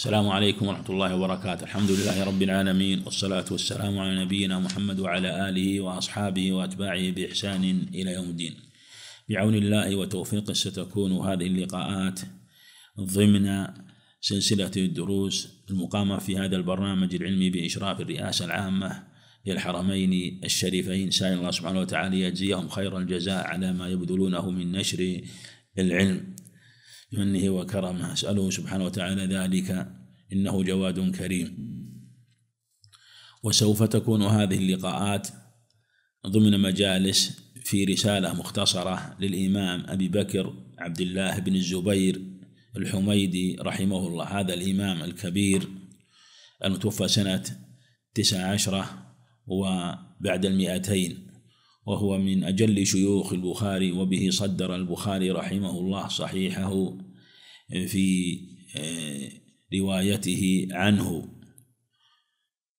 السلام عليكم ورحمة الله وبركاته الحمد لله رب العالمين والصلاة والسلام على نبينا محمد وعلى آله وأصحابه وأتباعه بإحسان إلى يوم الدين بعون الله وتوفيقه ستكون هذه اللقاءات ضمن سلسلة الدروس المقامة في هذا البرنامج العلمي بإشراف الرئاسة العامة للحرمين الشريفين سائل الله سبحانه وتعالى يجزيهم خير الجزاء على ما يبذلونه من نشر العلم منه وكرمه أسأله سبحانه وتعالى ذلك إنه جواد كريم وسوف تكون هذه اللقاءات ضمن مجالس في رسالة مختصرة للإمام أبي بكر عبد الله بن الزبير الحميدي رحمه الله هذا الإمام الكبير المتوفى سنة تسع عشرة وبعد المئتين وهو من أجل شيوخ البخاري وبه صدر البخاري رحمه الله صحيحه في آه، روايته عنه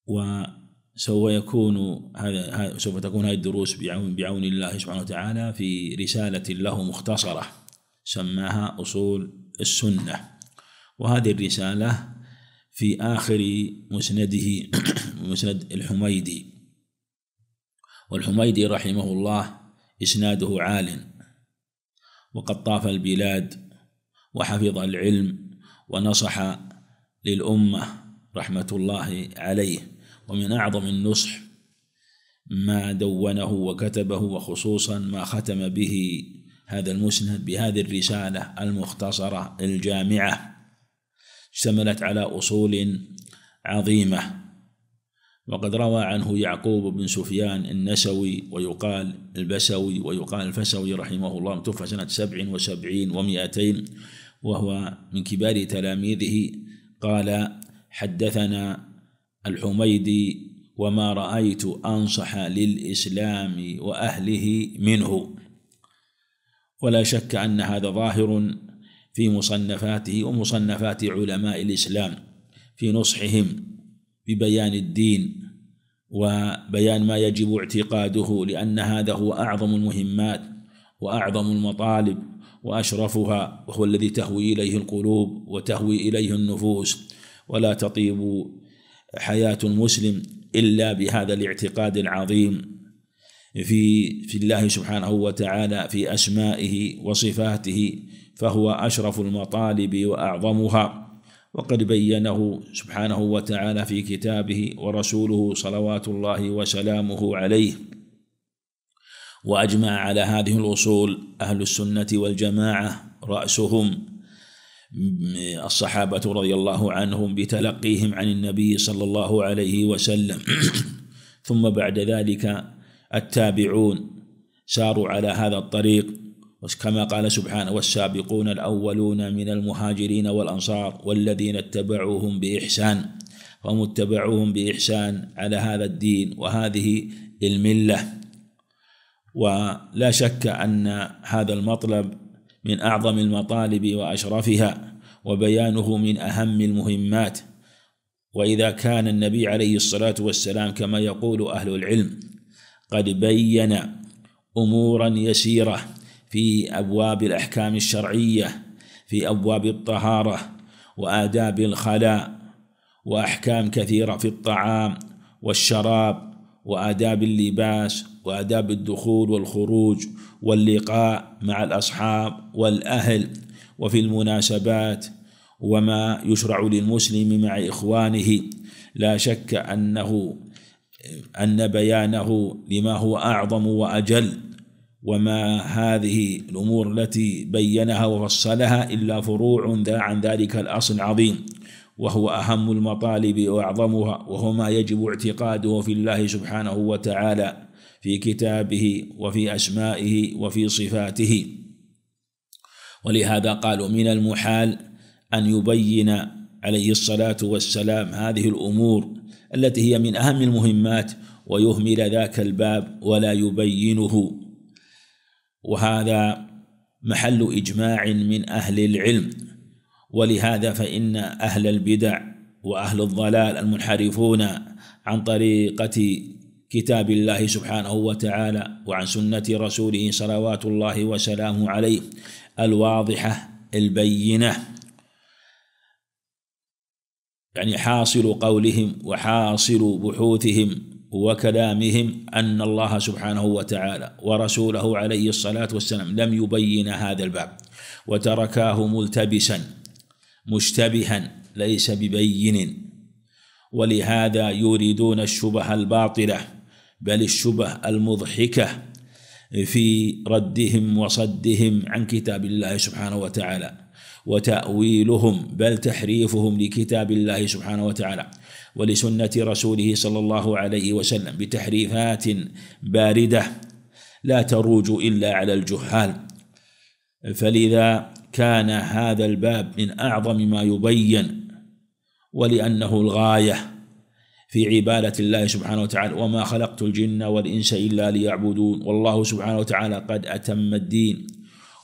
وسوف يكون هذا سوف تكون هذه الدروس بعون بعون الله سبحانه وتعالى في رسالة له مختصرة سماها أصول السنة وهذه الرسالة في آخر مسنده مسند الحميدي والحميدي رحمه الله إسناده عال وقد طاف البلاد وحفظ العلم ونصح للأمة رحمة الله عليه ومن أعظم النصح ما دونه وكتبه وخصوصا ما ختم به هذا المسند بهذه الرسالة المختصرة الجامعة اشتملت على أصول عظيمة وقد روى عنه يعقوب بن سفيان النسوي ويقال البسوي ويقال الفسوي رحمه الله توفى سنة سبع وسبعين ومئتين وهو من كبار تلاميذه قال حدثنا الحميدي وما رأيت أنصح للإسلام وأهله منه ولا شك أن هذا ظاهر في مصنفاته ومصنفات علماء الإسلام في نصحهم ببيان الدين وبيان ما يجب اعتقاده لأن هذا هو أعظم المهمات وأعظم المطالب وأشرفها وهو الذي تهوي إليه القلوب وتهوي إليه النفوس ولا تطيب حياة المسلم إلا بهذا الاعتقاد العظيم في في الله سبحانه وتعالى في أسمائه وصفاته فهو أشرف المطالب وأعظمها وقد بينه سبحانه وتعالى في كتابه ورسوله صلوات الله وسلامه عليه واجمع على هذه الاصول اهل السنه والجماعه راسهم الصحابه رضي الله عنهم بتلقيهم عن النبي صلى الله عليه وسلم ثم بعد ذلك التابعون ساروا على هذا الطريق كما قال سبحانه والسابقون الأولون من المهاجرين والأنصار والذين اتبعوهم بإحسان هم اتبعوهم بإحسان على هذا الدين وهذه الملة ولا شك أن هذا المطلب من أعظم المطالب وأشرفها وبيانه من أهم المهمات وإذا كان النبي عليه الصلاة والسلام كما يقول أهل العلم قد بين أمورا يسيرة في ابواب الاحكام الشرعيه في ابواب الطهاره واداب الخلاء واحكام كثيره في الطعام والشراب واداب اللباس واداب الدخول والخروج واللقاء مع الاصحاب والاهل وفي المناسبات وما يشرع للمسلم مع اخوانه لا شك انه ان بيانه لما هو اعظم واجل وما هذه الأمور التي بينها وفصلها إلا فروع عن ذلك الأصل العظيم وهو أهم المطالب وأعظمها وهو ما يجب اعتقاده في الله سبحانه وتعالى في كتابه وفي أسمائه وفي صفاته ولهذا قالوا من المحال أن يبين عليه الصلاة والسلام هذه الأمور التي هي من أهم المهمات ويهمل ذاك الباب ولا يبينه وهذا محل إجماع من أهل العلم ولهذا فإن أهل البدع وأهل الضلال المنحرفون عن طريقة كتاب الله سبحانه وتعالى وعن سنة رسوله صلوات الله وسلامه عليه الواضحة البينة يعني حاصل قولهم وحاصل بحوثهم وكلامهم أن الله سبحانه وتعالى ورسوله عليه الصلاة والسلام لم يبين هذا الباب وتركاه ملتبسا مشتبها ليس ببين ولهذا يريدون الشبه الباطلة بل الشبه المضحكة في ردهم وصدهم عن كتاب الله سبحانه وتعالى وتأويلهم بل تحريفهم لكتاب الله سبحانه وتعالى ولسنة رسوله صلى الله عليه وسلم بتحريفات باردة لا تروج إلا على الجهال فلذا كان هذا الباب من أعظم ما يبين ولأنه الغاية في عبادة الله سبحانه وتعالى وما خلقت الجن والإنس إلا ليعبدون والله سبحانه وتعالى قد أتم الدين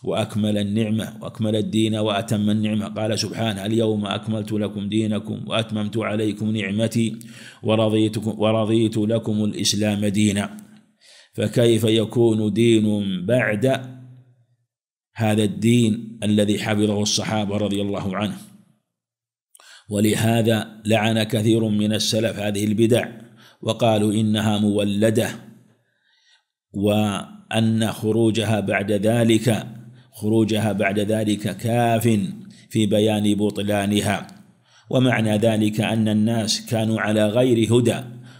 وأكمل النعمة وأكمل الدين وأتم النعمة قال سبحانه اليوم أكملت لكم دينكم وأتممت عليكم نعمتي ورضيت, ورضيت لكم الإسلام دينا فكيف يكون دين بعد هذا الدين الذي حفظه الصحابة رضي الله عنه ولهذا لعن كثير من السلف هذه البدع وقالوا إنها مولدة وأن خروجها بعد ذلك خروجها بعد ذلك كاف في بيان بطلانها ومعنى ذلك أن الناس كانوا على غير هدى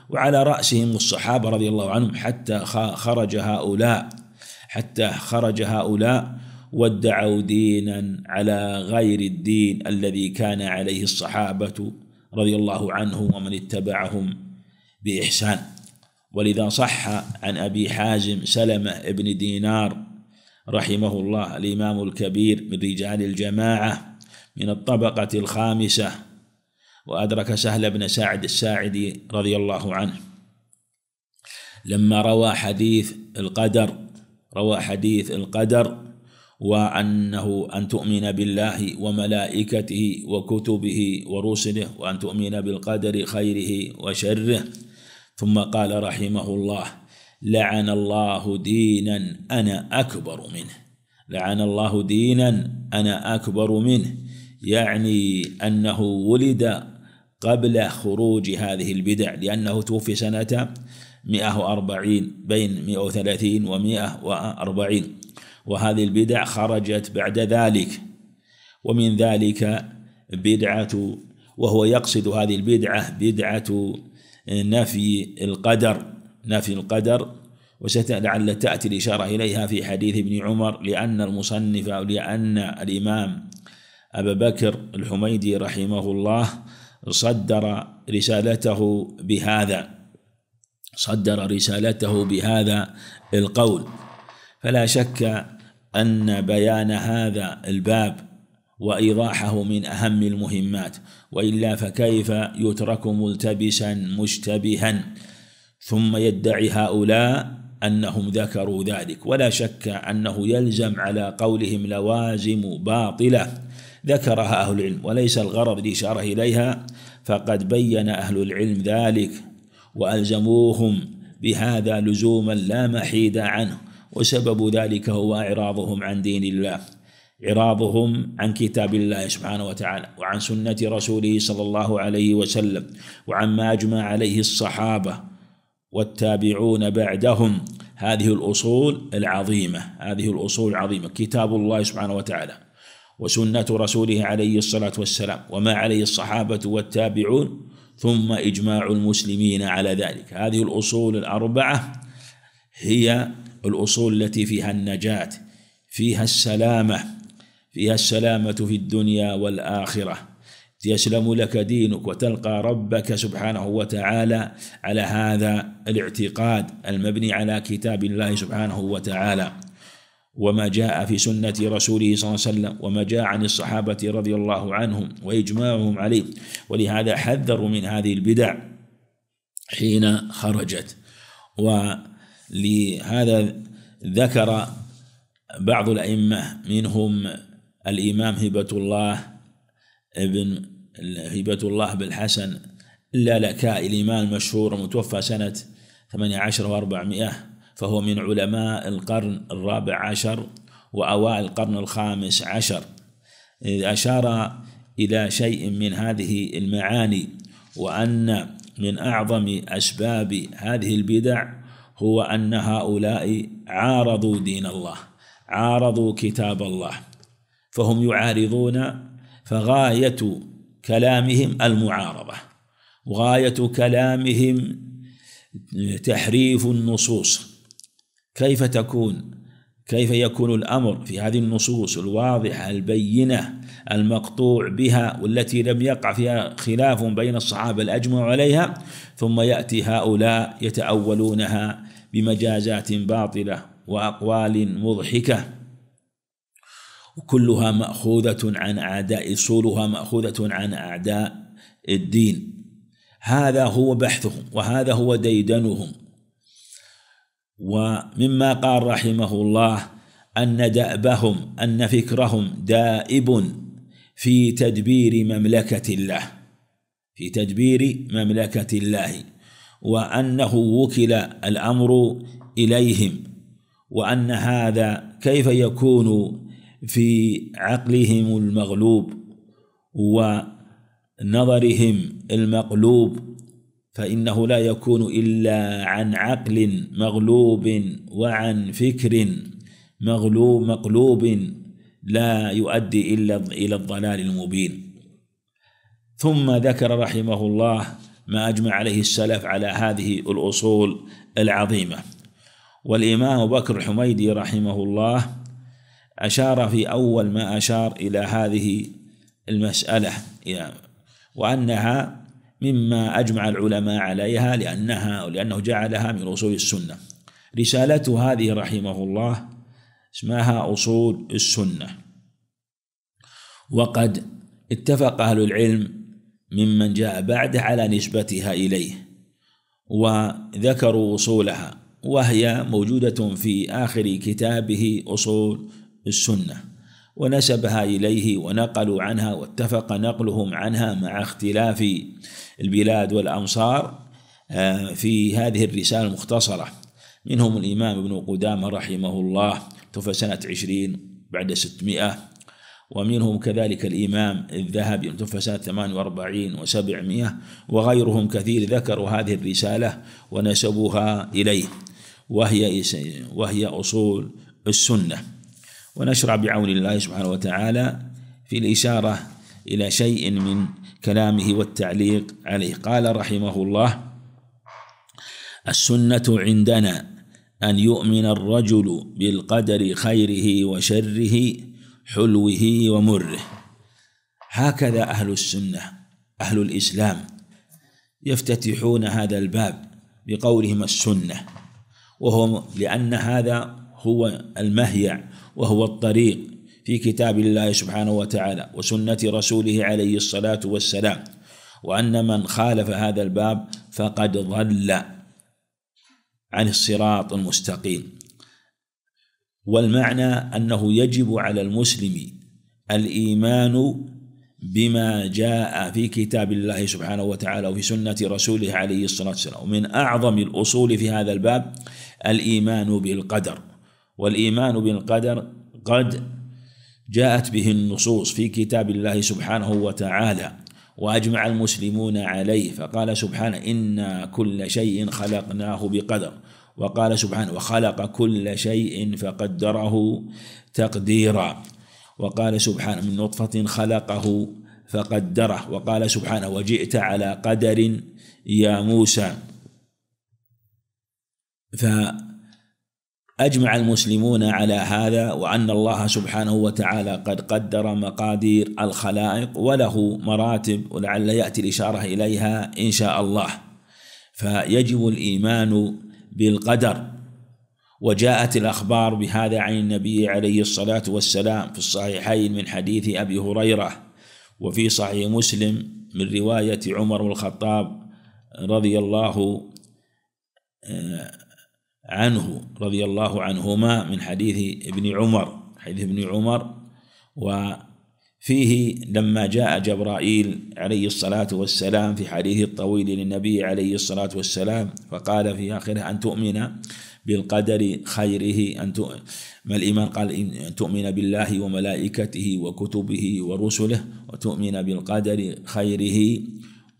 وعلى رأسهم الصحابة رضي الله عنهم حتى خرج هؤلاء حتى خرج هؤلاء وادعوا دينا على غير الدين الذي كان عليه الصحابة رضي الله عنه ومن اتبعهم بإحسان ولذا صح عن أبي حازم سلمة بن دينار رحمه الله الإمام الكبير من رجال الجماعة من الطبقة الخامسة وأدرك سهل بن سعد الساعدي رضي الله عنه لما روى حديث القدر روى حديث القدر وأنه أن تؤمن بالله وملائكته وكتبه ورسله وأن تؤمن بالقدر خيره وشره ثم قال رحمه الله لعن الله دينا انا اكبر منه لعن الله دينا انا اكبر منه يعني انه ولد قبل خروج هذه البدع لانه توفي سنه 140 بين 130 و 140 وهذه البدع خرجت بعد ذلك ومن ذلك بدعة وهو يقصد هذه البدعة بدعة نفي القدر نفي القدر لعل تأتي الإشارة إليها في حديث ابن عمر لأن المصنف أو لأن الإمام أبا بكر الحميدي رحمه الله صدر رسالته بهذا صدر رسالته بهذا القول فلا شك أن بيان هذا الباب وإيضاحه من أهم المهمات وإلا فكيف يترك ملتبسا مشتبها ثم يدعي هؤلاء انهم ذكروا ذلك ولا شك انه يلزم على قولهم لوازم باطله ذكرها اهل العلم وليس الغرض الاشاره اليها فقد بين اهل العلم ذلك والزموهم بهذا لزوما لا محيد عنه وسبب ذلك هو اعراضهم عن دين الله إعراضهم عن كتاب الله سبحانه وتعالى وعن سنة رسوله صلى الله عليه وسلم وعما أجمع عليه الصحابة والتابعون بعدهم هذه الأصول العظيمة هذه الأصول العظيمة كتاب الله سبحانه وتعالى وسنة رسوله عليه الصلاة والسلام وما عليه الصحابة والتابعون ثم إجماع المسلمين على ذلك هذه الأصول الأربعة هي الأصول التي فيها النجاة فيها السلامة فيها السلامة في الدنيا والآخرة يسلم لك دينك وتلقى ربك سبحانه وتعالى على هذا الاعتقاد المبني على كتاب الله سبحانه وتعالى وما جاء في سنة رسوله صلى الله عليه وسلم وما جاء عن الصحابة رضي الله عنهم وإجماعهم عليه ولهذا حذروا من هذه البدع حين خرجت ولهذا ذكر بعض الأئمة منهم الإمام هبة الله ابن هبة الله بالحسن إلا لكاء الإمام المشهور المتوفى سنة 18 و400 فهو من علماء القرن الرابع عشر وأوائل القرن الخامس عشر إذ أشار إلى شيء من هذه المعاني وأن من أعظم أسباب هذه البدع هو أن هؤلاء عارضوا دين الله عارضوا كتاب الله فهم يعارضون فغاية كلامهم المعارضة وغاية كلامهم تحريف النصوص كيف تكون كيف يكون الأمر في هذه النصوص الواضحة البينة المقطوع بها والتي لم يقع فيها خلاف بين الصحابة الأجمع عليها ثم يأتي هؤلاء يتأولونها بمجازات باطلة وأقوال مضحكة وكلها ماخوذه عن اعداء اصولها ماخوذه عن اعداء الدين هذا هو بحثهم وهذا هو ديدنهم ومما قال رحمه الله ان دابهم ان فكرهم دائب في تدبير مملكه الله في تدبير مملكه الله وانه وكل الامر اليهم وان هذا كيف يكون في عقلهم المغلوب ونظرهم المقلوب فإنه لا يكون إلا عن عقل مغلوب وعن فكر مغلوب مقلوب لا يؤدي إلا إلى الضلال المبين ثم ذكر رحمه الله ما أجمع عليه السلف على هذه الأصول العظيمة والإمام بكر الحميدي رحمه الله أشار في أول ما أشار إلى هذه المسألة وأنها مما أجمع العلماء عليها لأنها لأنه جعلها من أصول السنة رسالته هذه رحمه الله اسمها أصول السنة وقد اتفق أهل العلم ممن جاء بعده على نسبتها إليه وذكروا أصولها وهي موجودة في آخر كتابه أصول السنة ونسبها إليه ونقلوا عنها واتفق نقلهم عنها مع اختلاف البلاد والأمصار آه، في هذه الرسالة المختصرة منهم الإمام ابن قدامة رحمه الله توفى سنة عشرين بعد ستمائة ومنهم كذلك الإمام الذهبي توفى سنة 48 و700 وغيرهم كثير ذكروا هذه الرسالة ونسبوها إليه وهي وهي أصول السنة ونشرع بعون الله سبحانه وتعالى في الإشارة إلى شيء من كلامه والتعليق عليه قال رحمه الله السنة عندنا أن يؤمن الرجل بالقدر خيره وشره حلوه ومره هكذا أهل السنة أهل الإسلام يفتتحون هذا الباب بقولهم السنة وهم لأن هذا هو المهيع وهو الطريق في كتاب الله سبحانه وتعالى وسنة رسوله عليه الصلاة والسلام وأن من خالف هذا الباب فقد ضل عن الصراط المستقيم والمعنى أنه يجب على المسلم الإيمان بما جاء في كتاب الله سبحانه وتعالى وفي سنة رسوله عليه الصلاة والسلام ومن أعظم الأصول في هذا الباب الإيمان بالقدر والإيمان بالقدر قد جاءت به النصوص في كتاب الله سبحانه وتعالى وأجمع المسلمون عليه فقال سبحانه إنا كل شيء خلقناه بقدر وقال سبحانه وخلق كل شيء فقدره تقديرا وقال سبحانه من نطفة خلقه فقدره وقال سبحانه وجئت على قدر يا موسى ف أجمع المسلمون على هذا وأن الله سبحانه وتعالى قد قدر مقادير الخلائق وله مراتب ولعل يأتي الإشارة إليها إن شاء الله فيجب الإيمان بالقدر وجاءت الأخبار بهذا عن النبي عليه الصلاة والسلام في الصحيحين من حديث أبي هريرة وفي صحيح مسلم من رواية عمر الخطاب رضي الله آه، عنه رضي الله عنهما من حديث ابن عمر حديث ابن عمر وفيه لما جاء جبرائيل عليه الصلاة والسلام في حديث الطويل للنبي عليه الصلاة والسلام فقال في آخره أن تؤمن بالقدر خيره أن ما الإيمان قال أن تؤمن بالله وملائكته وكتبه ورسله وتؤمن بالقدر خيره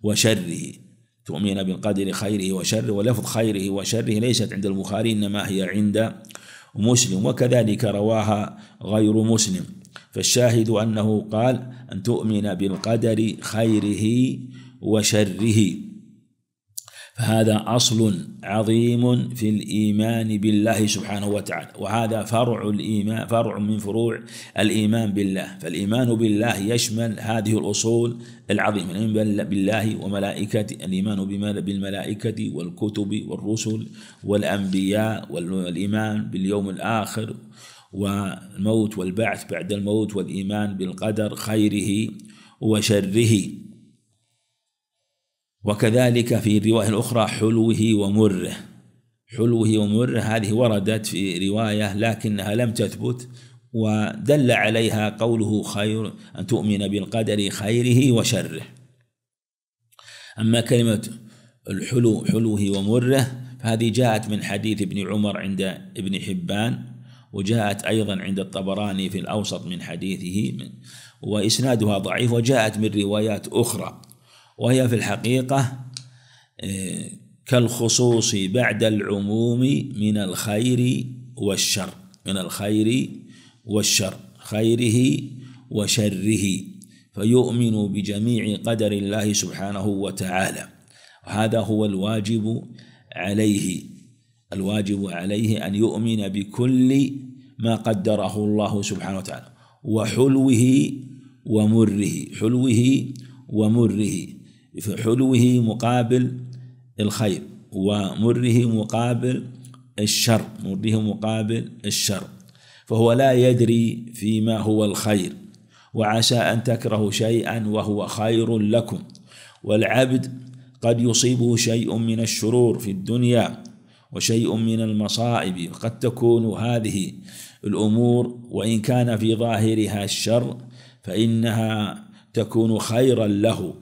وشره تؤمن بقدر خيره وشره ولفظ خيره وشره ليست عند البخاري إنما هي عند مسلم وكذلك رواها غير مسلم فالشاهد أنه قال أن تؤمن بالقدر خيره وشره فهذا أصل عظيم في الإيمان بالله سبحانه وتعالى وهذا فرع الإيمان فرع من فروع الإيمان بالله فالإيمان بالله يشمل هذه الأصول العظيمة الإيمان بالله وملائكته الإيمان بالملائكة والكتب والرسل والأنبياء والإيمان باليوم الآخر والموت والبعث بعد الموت والإيمان بالقدر خيره وشره وكذلك في رواية أخرى حلوه ومره حلوه ومره هذه وردت في رواية لكنها لم تثبت ودل عليها قوله خير أن تؤمن بالقدر خيره وشره أما كلمة الحلو حلوه ومره فهذه جاءت من حديث ابن عمر عند ابن حبان وجاءت أيضا عند الطبراني في الأوسط من حديثه وإسنادها ضعيف وجاءت من روايات أخرى وهي في الحقيقة آه، كالخصوص بعد العموم من الخير والشر من الخير والشر خيره وشره فيؤمن بجميع قدر الله سبحانه وتعالى وهذا هو الواجب عليه الواجب عليه أن يؤمن بكل ما قدره الله سبحانه وتعالى وحلوه ومره حلوه ومره في حلوه مقابل الخير ومره مقابل الشر مره مقابل الشر فهو لا يدري فيما هو الخير وعسى أن تكرهوا شيئا وهو خير لكم والعبد قد يصيبه شيء من الشرور في الدنيا وشيء من المصائب قد تكون هذه الأمور وإن كان في ظاهرها الشر فإنها تكون خيرا له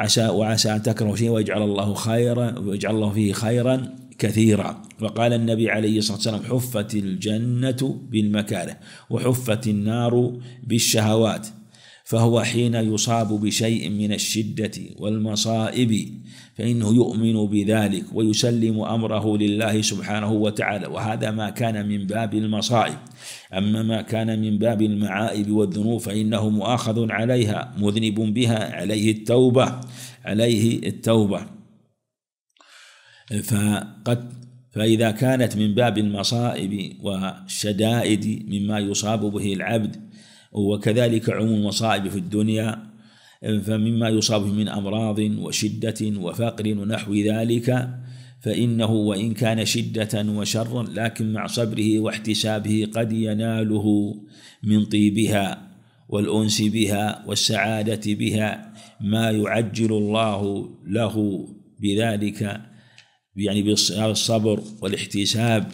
عسى وعسى أن تكرهوا شيئا ويجعل الله خيرا ويجعل الله فيه خيرا كثيرا وقال النبي عليه الصلاة والسلام حفت الجنة بالمكاره وحفت النار بالشهوات فهو حين يصاب بشيء من الشدة والمصائب فإنه يؤمن بذلك ويسلم أمره لله سبحانه وتعالى وهذا ما كان من باب المصائب أما ما كان من باب المعائب والذنوب فإنه مؤاخذ عليها مذنب بها عليه التوبة عليه التوبة فقد فإذا كانت من باب المصائب والشدائد مما يصاب به العبد وكذلك عموم المصائب في الدنيا فمما يصاب من أمراض وشدة وفقر ونحو ذلك فإنه وإن كان شدة وشرا لكن مع صبره واحتسابه قد يناله من طيبها والأنس بها والسعادة بها ما يعجل الله له بذلك يعني بالصبر والاحتساب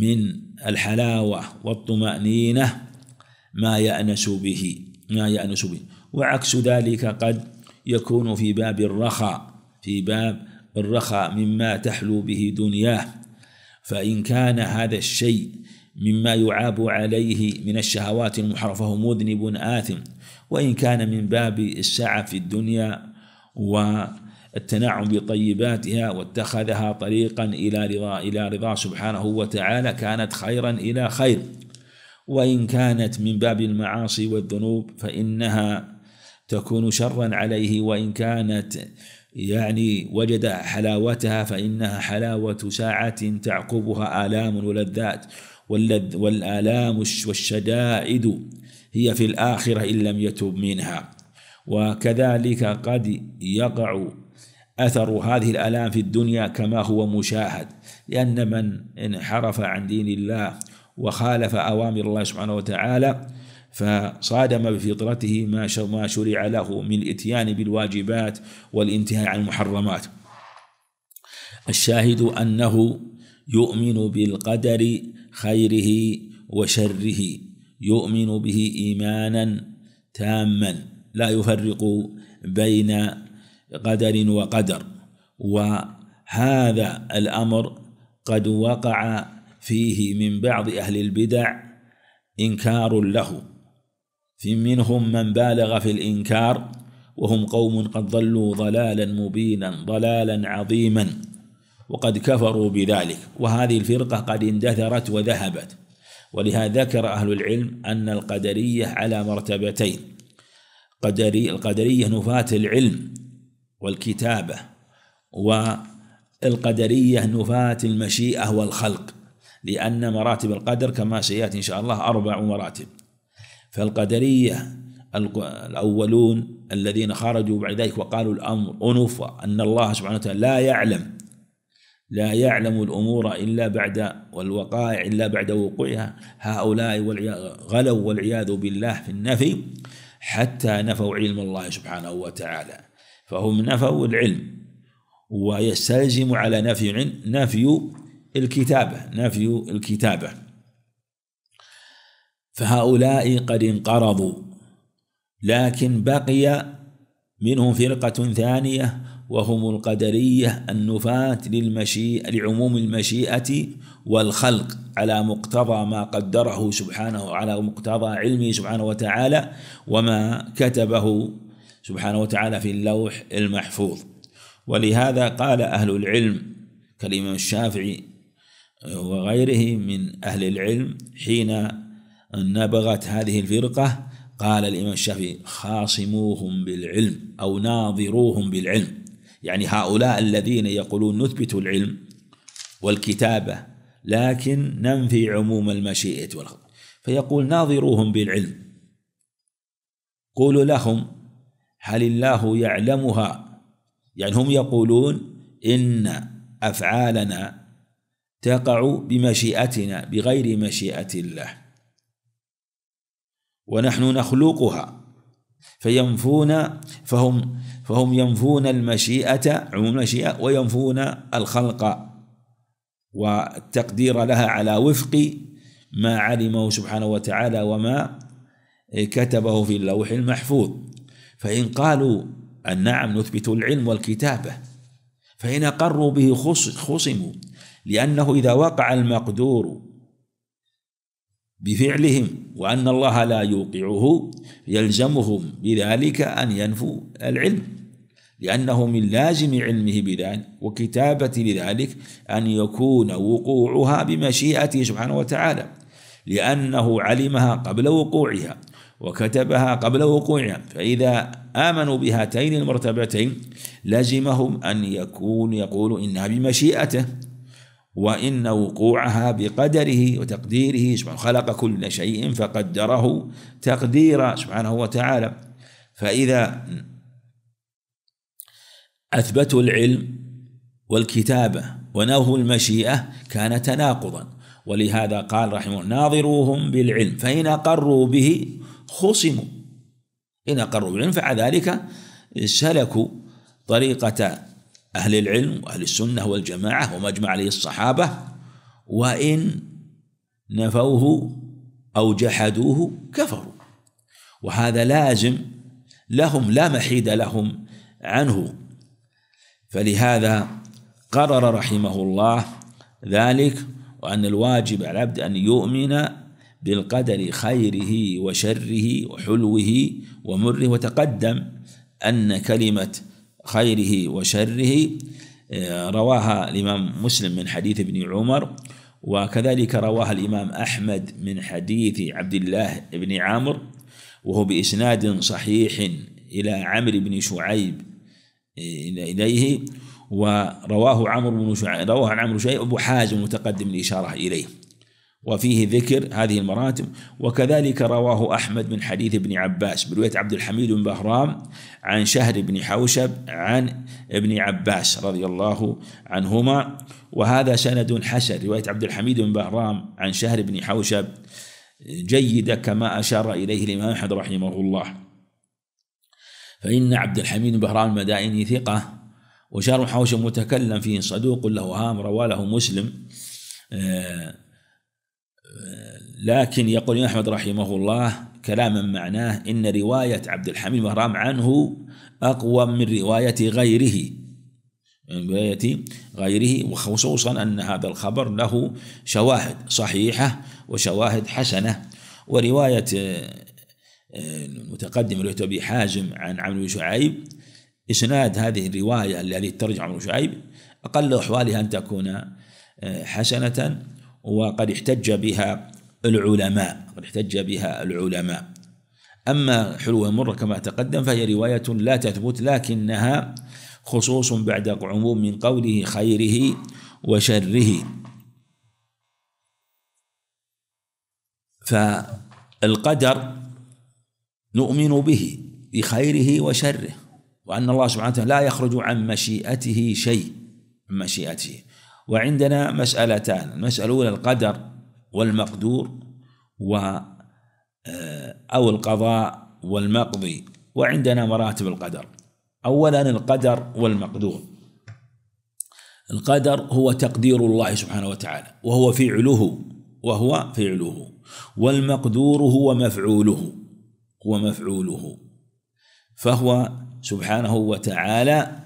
من الحلاوة والطمأنينة ما يأنس به ما يأنس به وعكس ذلك قد يكون في باب الرخاء في باب الرخاء مما تحلو به دنياه فإن كان هذا الشيء مما يعاب عليه من الشهوات المحرمة فهو مذنب آثم وإن كان من باب السعة في الدنيا و التنعم بطيباتها واتخذها طريقا إلى رضا إلى رضا سبحانه وتعالى كانت خيرا إلى خير وإن كانت من باب المعاصي والذنوب فإنها تكون شرا عليه وإن كانت يعني وجد حلاوتها فإنها حلاوة ساعة تعقبها آلام ولذات واللذ والآلام والشدائد هي في الآخرة إن لم يتوب منها وكذلك قد يقع أثر هذه الآلام في الدنيا كما هو مشاهد لأن من انحرف عن دين الله وخالف أوامر الله سبحانه وتعالى فصادم بفطرته ما ما شرع له من الاتيان بالواجبات والانتهاء عن المحرمات الشاهد أنه يؤمن بالقدر خيره وشره يؤمن به إيمانا تاما لا يفرق بين قدر وقدر وهذا الأمر قد وقع فيه من بعض أهل البدع إنكار له في منهم من بالغ في الإنكار وهم قوم قد ضلوا ضلالا مبينا ضلالا عظيما وقد كفروا بذلك وهذه الفرقة قد اندثرت وذهبت ولهذا ذكر أهل العلم أن القدرية على مرتبتين قدري القدرية نفاة العلم والكتابة والقدرية نفاة المشيئة والخلق لأن مراتب القدر كما سيأتي إن شاء الله أربع مراتب فالقدرية الأولون الذين خرجوا بعد ذلك وقالوا الأمر أنف أن الله سبحانه وتعالى لا يعلم لا يعلم الأمور إلا بعد والوقائع إلا بعد وقوعها هؤلاء غلوا والعياذ بالله في النفي حتى نفوا علم الله سبحانه وتعالى فهم نفوا العلم ويستلزم على نفي نفي الكتابة نفي الكتابة فهؤلاء قد انقرضوا لكن بقي منهم فرقة ثانية وهم القدرية النفاة للمشيئة لعموم المشيئة والخلق على مقتضى ما قدره سبحانه على مقتضى علمه سبحانه وتعالى وما كتبه سبحانه وتعالى في اللوح المحفوظ ولهذا قال أهل العلم كالإمام الشافعي وغيره من أهل العلم حين نبغت هذه الفرقة قال الإمام الشافعي خاصموهم بالعلم أو ناظروهم بالعلم يعني هؤلاء الذين يقولون نثبت العلم والكتابة لكن ننفي عموم المشيئة والخطأ فيقول ناظروهم بالعلم قولوا لهم هل الله يعلمها يعني هم يقولون إن أفعالنا تقع بمشيئتنا بغير مشيئة الله ونحن نخلقها فينفون فهم فهم ينفون المشيئة عموم المشيئة وينفون الخلق والتقدير لها على وفق ما علمه سبحانه وتعالى وما كتبه في اللوح المحفوظ فإن قالوا أن نعم نثبت العلم والكتابة فإن أقروا به خصموا لأنه إذا وقع المقدور بفعلهم وأن الله لا يوقعه يلزمهم بذلك أن ينفوا العلم لأنه من لازم علمه بذلك وكتابة لذلك أن يكون وقوعها بمشيئته سبحانه وتعالى لأنه علمها قبل وقوعها وكتبها قبل وقوعها فإذا آمنوا بهاتين المرتبتين لزمهم أن يكون يقول إنها بمشيئته وإن وقوعها بقدره وتقديره سبحانه خلق كل شيء فقدره تقديرا سبحانه وتعالى فإذا أثبتوا العلم والكتابة ونوه المشيئة كان تناقضا ولهذا قال رحمه ناظروهم بالعلم فإن أقروا به خصموا إن أقروا بالعلم فعذلك سلكوا طريقة أهل العلم وأهل السنة والجماعة وما أجمع عليه الصحابة وإن نفوه أو جحدوه كفروا وهذا لازم لهم لا محيد لهم عنه فلهذا قرر رحمه الله ذلك وأن الواجب على العبد أن يؤمن بالقدر خيره وشره وحلوه ومره وتقدم أن كلمة خيره وشره آه، رواها الإمام مسلم من حديث ابن عمر وكذلك رواها الإمام أحمد من حديث عبد الله بن عامر وهو بإسناد صحيح إلى عمرو بن شعيب آه، إليه ورواه عمرو بن شعيب رواه عن عمرو شعيب أبو حازم متقدم الإشارة إليه وفيه ذكر هذه المراتب وكذلك رواه أحمد من حديث ابن عباس برواية عبد الحميد بن بهرام عن شهر بن حوشب عن ابن عباس رضي الله عنهما وهذا سند حسن رواية عبد الحميد بن بهرام عن شهر بن حوشب جيدة كما أشار إليه الإمام أحمد رحمه الله فإن عبد الحميد بن بهرام المدائني ثقة وشهر بن حوشب متكلم فيه صدوق له هام رواه مسلم آه لكن يقول أحمد رحمه الله كلاما معناه إن رواية عبد الحميد مهرام عنه أقوى من رواية غيره من رواية غيره وخصوصا أن هذا الخبر له شواهد صحيحة وشواهد حسنة ورواية آه، المتقدم رواية أبي حازم عن عمرو بن شعيب إسناد هذه الرواية التي ترجع عمرو بن شعيب أقل أحوالها أن تكون آه، حسنة وقد احتج بها العلماء قد احتج بها العلماء أما حلوة مرة كما تقدم فهي رواية لا تثبت لكنها خصوص بعد عموم من قوله خيره وشره فالقدر نؤمن به بخيره وشره وأن الله سبحانه وتعالى لا يخرج عن مشيئته شيء عن مشيئته وعندنا مسألتان المسألة الأولى القدر والمقدور و آه، أو القضاء والمقضي وعندنا مراتب القدر أولا القدر والمقدور القدر هو تقدير الله سبحانه وتعالى وهو فعله وهو فعله والمقدور هو مفعوله هو مفعوله فهو سبحانه وتعالى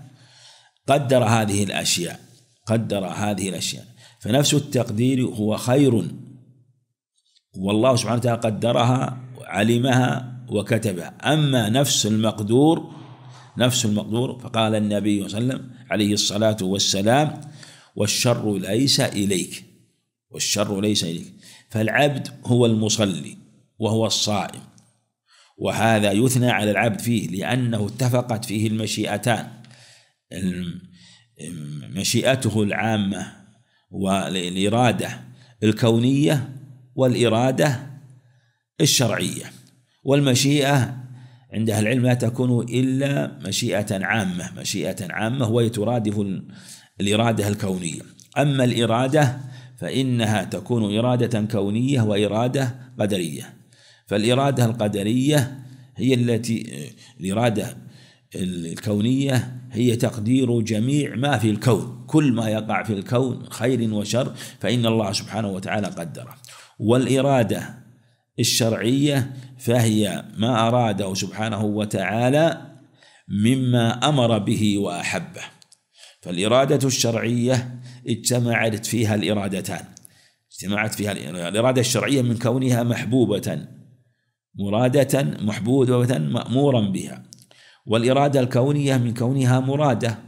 قدر هذه الأشياء قدر هذه الأشياء فنفس التقدير هو خير والله سبحانه وتعالى قدرها وعلمها وكتبها أما نفس المقدور نفس المقدور فقال النبي صلى الله عليه وسلم عليه الصلاة والسلام والشر ليس إليك والشر ليس إليك فالعبد هو المصلي وهو الصائم وهذا يثنى على العبد فيه لأنه اتفقت فيه المشيئتان مشيئته العامه والاراده الكونيه والاراده الشرعيه والمشيئه عند اهل العلم لا تكون الا مشيئه عامه مشيئه عامه وهي ترادف الاراده الكونيه اما الاراده فانها تكون اراده كونيه واراده قدريه فالاراده القدريه هي التي الاراده الكونية هي تقدير جميع ما في الكون كل ما يقع في الكون خير وشر فإن الله سبحانه وتعالى قدره والإرادة الشرعية فهي ما أراده سبحانه وتعالى مما أمر به وأحبه فالإرادة الشرعية اجتمعت فيها الإرادتان اجتمعت فيها الإرادة الشرعية من كونها محبوبة مرادة محبوبة مأمورا بها والإرادة الكونية من كونها مرادة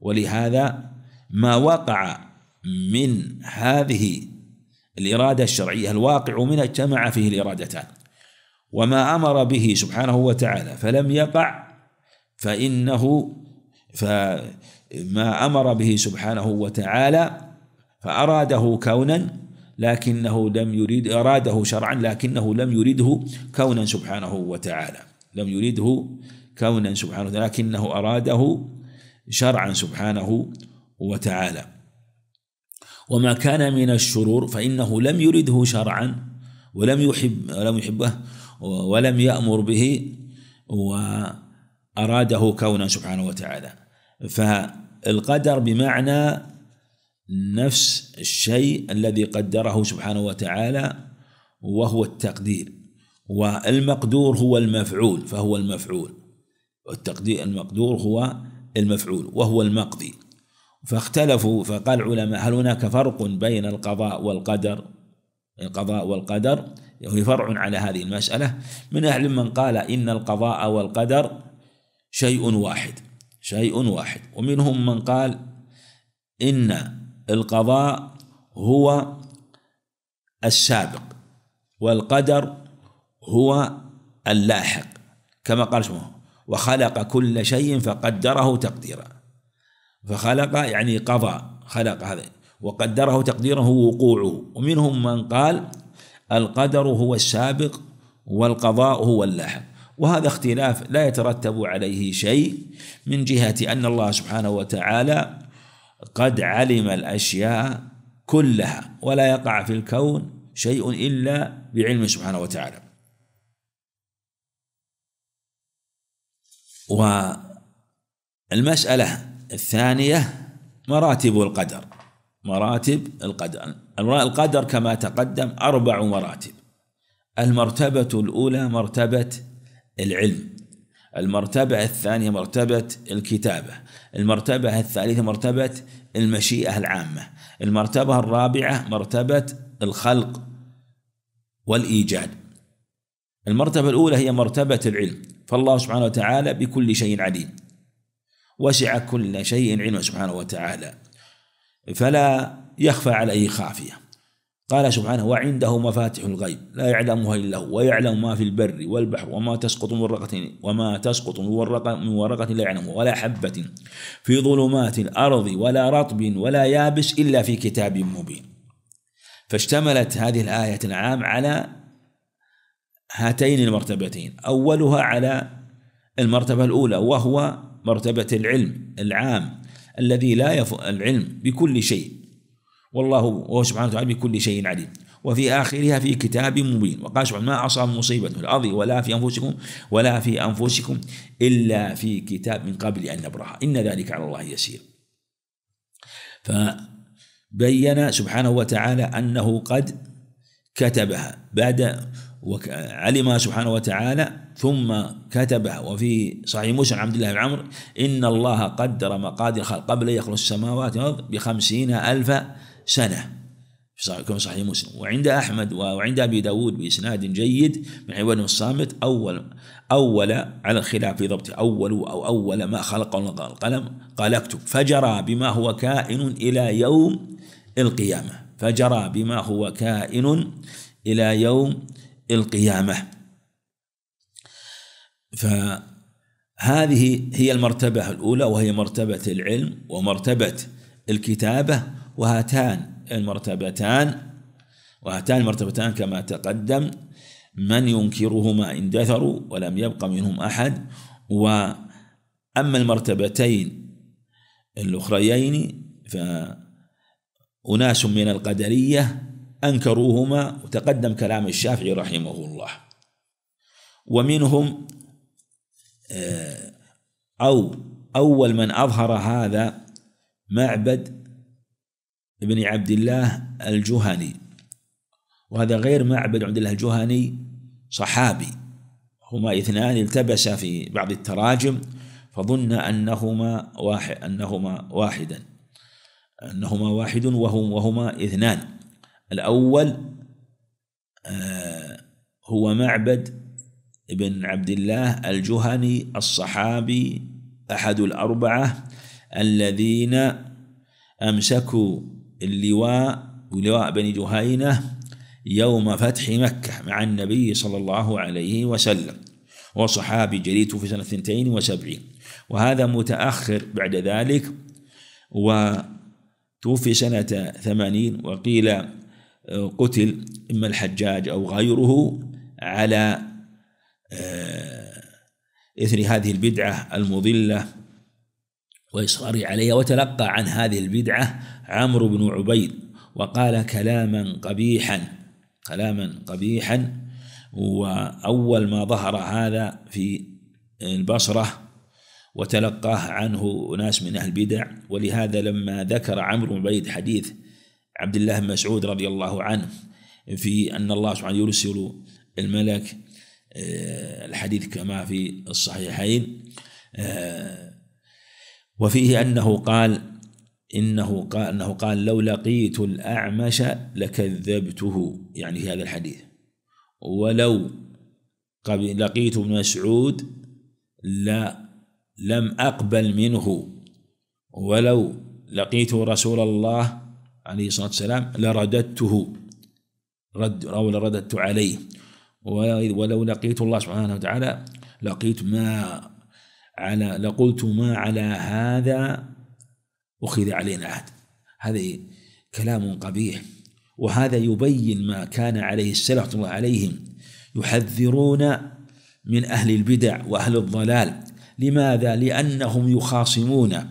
ولهذا ما وقع من هذه الإرادة الشرعية الواقع منها اجتمع فيه الإرادتان وما أمر به سبحانه وتعالى فلم يقع فإنه فما أمر به سبحانه وتعالى فأراده كونا لكنه لم يريد أراده شرعا لكنه لم يريده كونا سبحانه وتعالى لم يريده كونا سبحانه وتعالى لكنه أراده شرعا سبحانه وتعالى وما كان من الشرور فإنه لم يرده شرعا ولم يحب ولم يحبه ولم يأمر به وأراده كونا سبحانه وتعالى فالقدر بمعنى نفس الشيء الذي قدره سبحانه وتعالى وهو التقدير والمقدور هو المفعول فهو المفعول والتقدير المقدور هو المفعول وهو المقضي فاختلفوا فقال العلماء هل هناك فرق بين القضاء والقدر القضاء والقدر وهي فرع على هذه المسألة من أهل من قال إن القضاء والقدر شيء واحد شيء واحد ومنهم من قال إن القضاء هو السابق والقدر هو اللاحق كما قال اسمه وخلق كل شيء فقدره تقديرا فخلق يعني قضى خلق هذا وقدره تقديره وقوعه ومنهم من قال القدر هو السابق والقضاء هو اللاحق وهذا اختلاف لا يترتب عليه شيء من جهة أن الله سبحانه وتعالى قد علم الأشياء كلها ولا يقع في الكون شيء إلا بعلمه سبحانه وتعالى والمسألة الثانية مراتب القدر مراتب القدر القدر كما تقدم أربع مراتب المرتبة الأولى مرتبة العلم المرتبة الثانية مرتبة الكتابة المرتبة الثالثة مرتبة المشيئة العامة المرتبة الرابعة مرتبة الخلق والإيجاد المرتبة الأولى هي مرتبة العلم فالله سبحانه وتعالى بكل شيء عليم وسع كل شيء علمه سبحانه وتعالى فلا يخفى عليه خافيه قال سبحانه وعنده مفاتح الغيب لا يعلمها الا هو ويعلم ما في البر والبحر وما تسقط من ورقة وما تسقط من ورقة من ورقة لا يعلمها ولا حبة في ظلمات الارض ولا رطب ولا يابس الا في كتاب مبين فاشتملت هذه الاية العام على هاتين المرتبتين أولها على المرتبة الأولى وهو مرتبة العلم العام الذي لا يف... العلم بكل شيء والله وهو سبحانه وتعالى بكل شيء عليم وفي آخرها في كتاب مبين وقال سبحانه ما أصاب مصيبة في الأرض ولا في أنفسكم ولا في أنفسكم إلا في كتاب من قبل أن نبرأها إن ذلك على الله يسير فبين سبحانه وتعالى أنه قد كتبها بعد علمها سبحانه وتعالى ثم كتبها وفي صحيح موسى عن عبد الله بن عمرو إن الله قدر مقادير الخلق قبل أن يخلق السماوات والأرض بخمسين ألف سنة كما صحيح مسلم وعند أحمد وعند أبي داود بإسناد جيد من عباد الصامت أول أول على الخلاف في ضبط أول أو أول ما خلق القلم قال اكتب فجرى بما هو كائن إلى يوم القيامة فجرى بما هو كائن إلى يوم القيامة فهذه هي المرتبة الأولى وهي مرتبة العلم ومرتبة الكتابة وهاتان المرتبتان وهاتان المرتبتان كما تقدم من ينكرهما اندثروا ولم يبق منهم أحد وأما المرتبتين الأخريين ف أناس من القدرية أنكروهما وتقدم كلام الشافعي رحمه الله ومنهم آه، أو أول من أظهر هذا معبد ابن عبد الله الجهني وهذا غير معبد عبد الله الجهني صحابي هما اثنان التبسا في بعض التراجم فظن أنهما واحد أنهما واحدا أنهما واحد وهم وهما اثنان الأول آه، هو معبد بن عبد الله الجهني الصحابي أحد الأربعة الذين أمسكوا اللواء ولواء بني جهينة يوم فتح مكة مع النبي صلى الله عليه وسلم وصحابي جريته في سنة 72 وهذا متأخر بعد ذلك و توفي سنة ثمانين وقيل آه، قتل إما الحجاج أو غيره على آه، إثر هذه البدعة المضلة وإصرار عليها وتلقى عن هذه البدعة عمرو بن عبيد وقال كلاما قبيحا كلاما قبيحا وأول ما ظهر هذا في البصرة وتلقاه عنه ناس من أهل البدع ولهذا لما ذكر عمرو بن بيد حديث عبد الله بن مسعود رضي الله عنه في أن الله سبحانه يرسل الملك آه، الحديث كما في الصحيحين آه، وفيه أنه قال إنه قال أنه قال لو لقيت الأعمش لكذبته يعني في هذا الحديث ولو لقيت ابن مسعود لا لم أقبل منه ولو لقيت رسول الله عليه الصلاة والسلام لرددته رد أو لرددت عليه ولو لقيت الله سبحانه وتعالى لقيت ما على لقلت ما على هذا أخذ علينا عهد هذا كلام قبيح وهذا يبين ما كان عليه السلف عليهم يحذرون من أهل البدع وأهل الضلال لماذا؟ لأنهم يخاصمون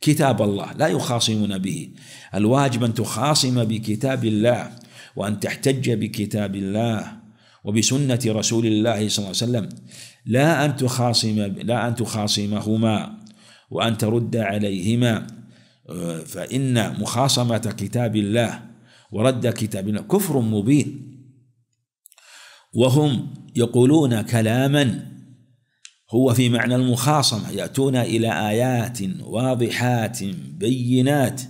كتاب الله لا يخاصمون به الواجب أن تخاصم بكتاب الله وأن تحتج بكتاب الله وبسنة رسول الله صلى الله عليه وسلم لا أن تخاصم لا أن تخاصمهما وأن ترد عليهما فإن مخاصمة كتاب الله ورد كتاب الله كفر مبين وهم يقولون كلاما هو في معنى المخاصمة يأتون إلى آيات واضحات بينات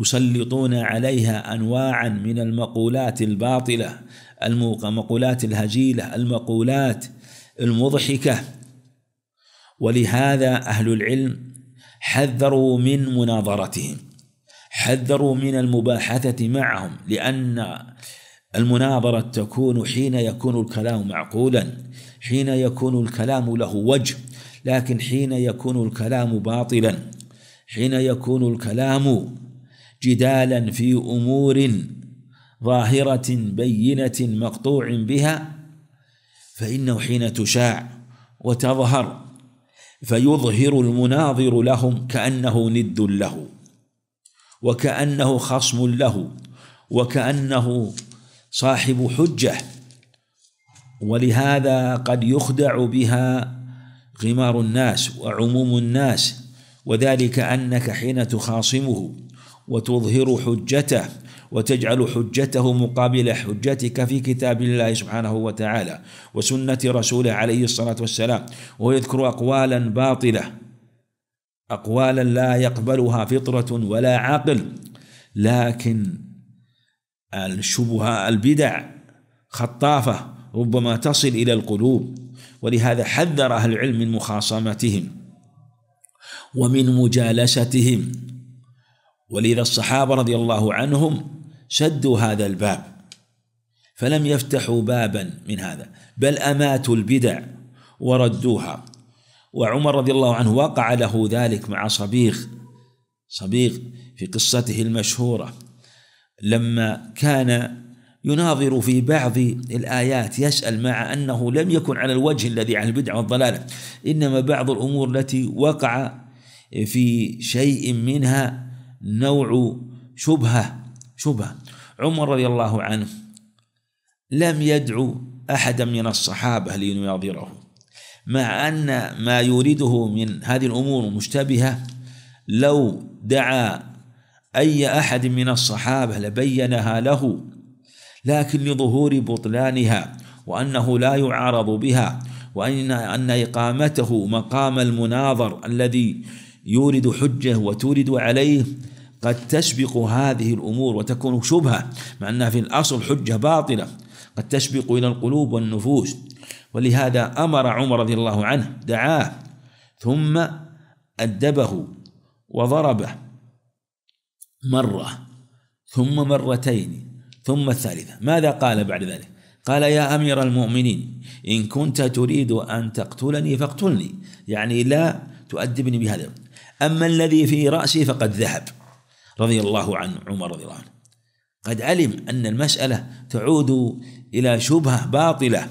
يسلطون عليها أنواعا من المقولات الباطلة المقولات الهجيلة المقولات المضحكة ولهذا أهل العلم حذروا من مناظرتهم حذروا من المباحثة معهم لأن المناظرة تكون حين يكون الكلام معقولا حين يكون الكلام له وجه لكن حين يكون الكلام باطلا حين يكون الكلام جدالا في امور ظاهره بينه مقطوع بها فانه حين تشاع وتظهر فيظهر المناظر لهم كانه ند له وكانه خصم له وكانه صاحب حجه ولهذا قد يخدع بها غمار الناس وعموم الناس وذلك انك حين تخاصمه وتظهر حجته وتجعل حجته مقابل حجتك في كتاب الله سبحانه وتعالى وسنه رسوله عليه الصلاه والسلام ويذكر اقوالا باطله اقوالا لا يقبلها فطره ولا عقل لكن الشبهه البدع خطافه ربما تصل إلى القلوب ولهذا حذر أهل العلم من مخاصمتهم ومن مجالستهم ولذا الصحابة رضي الله عنهم سدوا هذا الباب فلم يفتحوا بابا من هذا بل أماتوا البدع وردوها وعمر رضي الله عنه وقع له ذلك مع صبيغ صبيغ في قصته المشهورة لما كان يناظر في بعض الآيات يسأل مع أنه لم يكن على الوجه الذي على البدع والضلالة إنما بعض الأمور التي وقع في شيء منها نوع شبهة شبهة عمر رضي الله عنه لم يدعو أحدا من الصحابة ليناظره مع أن ما يريده من هذه الأمور مشتبهة لو دعا أي أحد من الصحابة لبينها له لكن لظهور بطلانها وأنه لا يعارض بها وأن أن إقامته مقام المناظر الذي يورد حجة وتورد عليه قد تسبق هذه الأمور وتكون شبهة مع أنها في الأصل حجة باطلة قد تسبق إلى القلوب والنفوس ولهذا أمر عمر رضي الله عنه دعاه ثم أدبه وضربه مرة ثم مرتين ثم الثالثة ماذا قال بعد ذلك قال يا أمير المؤمنين إن كنت تريد أن تقتلني فاقتلني يعني لا تؤدبني بهذا أما الذي في رأسي فقد ذهب رضي الله عن عمر رضي الله عنه قد علم أن المسألة تعود إلى شبهة باطلة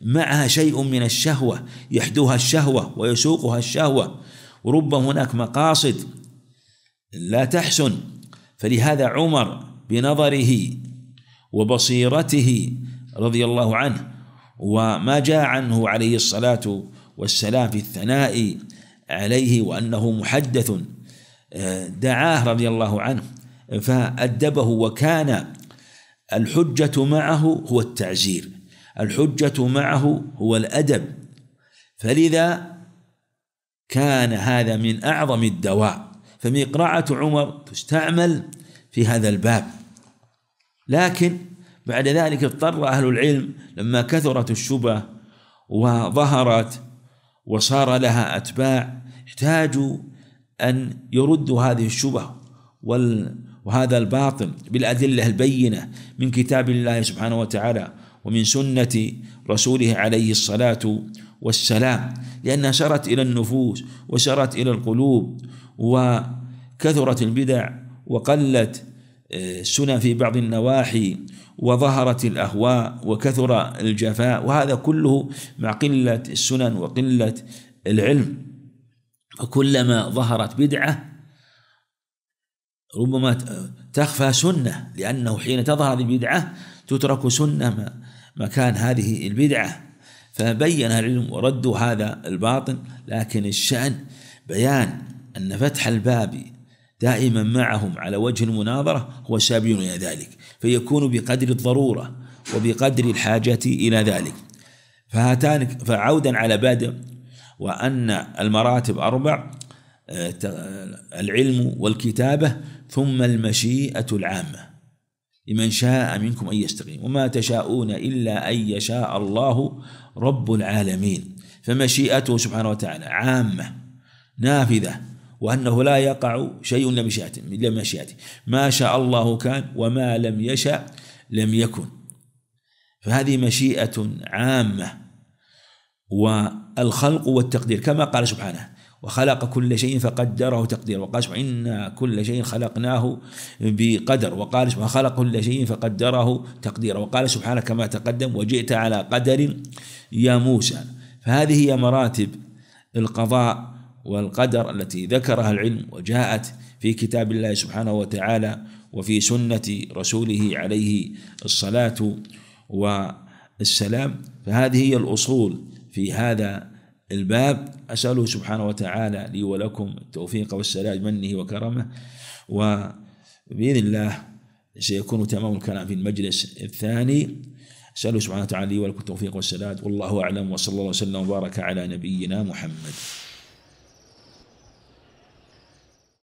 معها شيء من الشهوة يحدوها الشهوة ويسوقها الشهوة وربما هناك مقاصد لا تحسن فلهذا عمر بنظره وبصيرته رضي الله عنه وما جاء عنه عليه الصلاة والسلام في الثناء عليه وأنه محدث آه، دعاه رضي الله عنه فأدبه وكان الحجة معه هو التعزير الحجة معه هو الأدب فلذا كان هذا من أعظم الدواء فمقراءة عمر تستعمل في هذا الباب لكن بعد ذلك اضطر أهل العلم لما كثرت الشبه وظهرت وصار لها أتباع احتاجوا أن يردوا هذه الشبه وهذا الباطل بالأدلة البينة من كتاب الله سبحانه وتعالى ومن سنة رسوله عليه الصلاة والسلام لأنها سرت إلى النفوس وسرت إلى القلوب وكثرت البدع وقلت سنن في بعض النواحي وظهرت الأهواء وكثر الجفاء وهذا كله مع قلة السنن وقلة العلم فكلما ظهرت بدعة ربما تخفى سنة لأنه حين تظهر هذه البدعة تترك سنة مكان هذه البدعة فبين العلم وردوا هذا الباطن لكن الشأن بيان أن فتح الباب دائما معهم على وجه المناظرة هو سابق إلى ذلك فيكون بقدر الضرورة وبقدر الحاجة إلى ذلك فهاتان فعودا على بدء وأن المراتب أربع آه، العلم والكتابة ثم المشيئة العامة لمن شاء منكم أن يستقيم وما تشاءون إلا أن يشاء الله رب العالمين فمشيئته سبحانه وتعالى عامة نافذة وأنه لا يقع شيء إلا لمشيئته ما شاء الله كان وما لم يشأ لم يكن فهذه مشيئة عامة والخلق والتقدير كما قال سبحانه وخلق كل شيء فقدره تقديرا وقال سبحانه إنا كل شيء خلقناه بقدر وقال سبحانه خلق كل شيء فقدره تقديرا وقال سبحانه كما تقدم وجئت على قدر يا موسى فهذه هي مراتب القضاء والقدر التي ذكرها العلم وجاءت في كتاب الله سبحانه وتعالى وفي سنة رسوله عليه الصلاة والسلام فهذه هي الأصول في هذا الباب أسأله سبحانه وتعالى لي ولكم التوفيق والسداد منه وكرمه وبإذن الله سيكون تمام الكلام في المجلس الثاني أسأله سبحانه وتعالى لي ولكم التوفيق والسداد والله أعلم وصلى الله وسلم وبارك على نبينا محمد